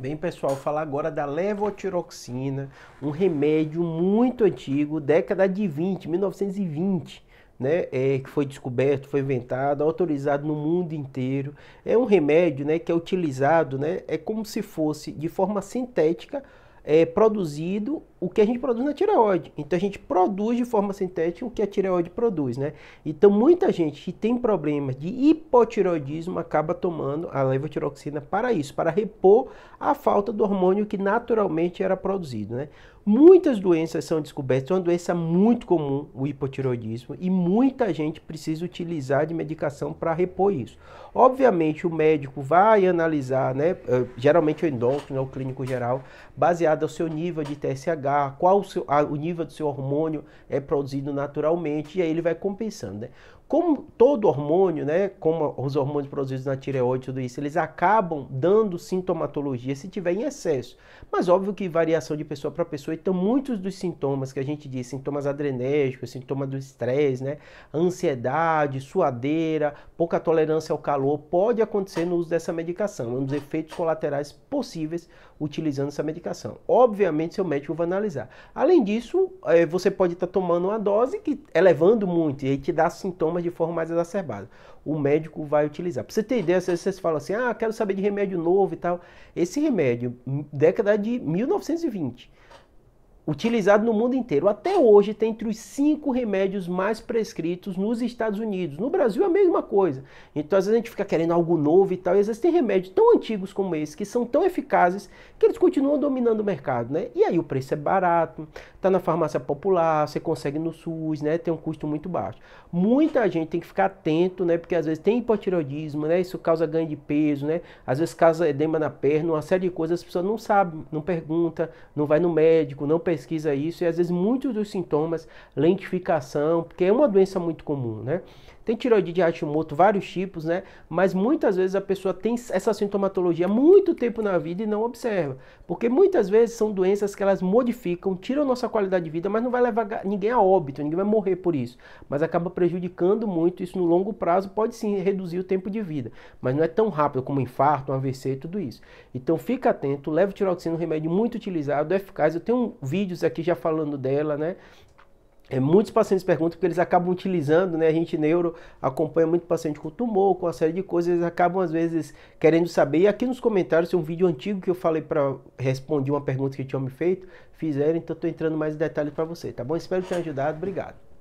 Bem, pessoal, falar agora da levotiroxina, um remédio muito antigo, década de 20, 1920, né, é, que foi descoberto, foi inventado, autorizado no mundo inteiro. É um remédio, né, que é utilizado, né, é como se fosse de forma sintética, é produzido o que a gente produz na tireoide. Então a gente produz de forma sintética o que a tireoide produz, né? Então muita gente que tem problemas de hipotireoidismo acaba tomando a levotiroxina para isso, para repor a falta do hormônio que naturalmente era produzido, né? Muitas doenças são descobertas, é uma doença muito comum o hipotireoidismo e muita gente precisa utilizar de medicação para repor isso. Obviamente o médico vai analisar, né, eh, geralmente o endócrino, né? o clínico geral, baseado ao seu nível de TSH qual o, seu, a, o nível do seu hormônio é produzido naturalmente, e aí ele vai compensando. Né? Como todo hormônio, né, como os hormônios produzidos na tireoide, tudo isso, eles acabam dando sintomatologia se tiver em excesso. Mas óbvio que variação de pessoa para pessoa, então muitos dos sintomas que a gente diz, sintomas adrenérgicos, sintomas do estresse, né, ansiedade, suadeira, pouca tolerância ao calor, pode acontecer no uso dessa medicação, é um dos efeitos colaterais possíveis utilizando essa medicação. Obviamente, seu médico vai analisar analisar. Além disso, é, você pode estar tá tomando uma dose que elevando muito e te dá sintomas de forma mais exacerbada. O médico vai utilizar. Para você ter ideia, vocês falam assim: ah, quero saber de remédio novo e tal. Esse remédio, década de 1920 utilizado no mundo inteiro. Até hoje tem entre os cinco remédios mais prescritos nos Estados Unidos. No Brasil é a mesma coisa. Então às vezes a gente fica querendo algo novo e tal. E às vezes tem remédios tão antigos como esse que são tão eficazes que eles continuam dominando o mercado, né? E aí o preço é barato, tá na farmácia popular, você consegue no SUS, né? Tem um custo muito baixo. Muita gente tem que ficar atento, né? Porque às vezes tem hipotiroidismo né? Isso causa ganho de peso, né? Às vezes causa edema na perna, uma série de coisas. As pessoas não sabem, não pergunta, não vai no médico, não pergunta pesquisa isso e às vezes muitos dos sintomas, lentificação, porque é uma doença muito comum, né? Tem tireoide de Hashimoto, vários tipos, né? Mas muitas vezes a pessoa tem essa sintomatologia muito tempo na vida e não observa. Porque muitas vezes são doenças que elas modificam, tiram nossa qualidade de vida, mas não vai levar ninguém a óbito, ninguém vai morrer por isso. Mas acaba prejudicando muito, isso no longo prazo pode sim reduzir o tempo de vida. Mas não é tão rápido como um infarto, um AVC, tudo isso. Então fica atento, leve tiroxina, um remédio muito utilizado, eficaz. Eu tenho um, vídeos aqui já falando dela, né? É, muitos pacientes perguntam porque eles acabam utilizando, né? A gente neuro acompanha muito paciente com tumor, com uma série de coisas, eles acabam às vezes querendo saber. E aqui nos comentários tem um vídeo antigo que eu falei para responder uma pergunta que tinham me feito, fizeram, então estou entrando mais em detalhes para você, tá bom? Espero ter ajudado, obrigado.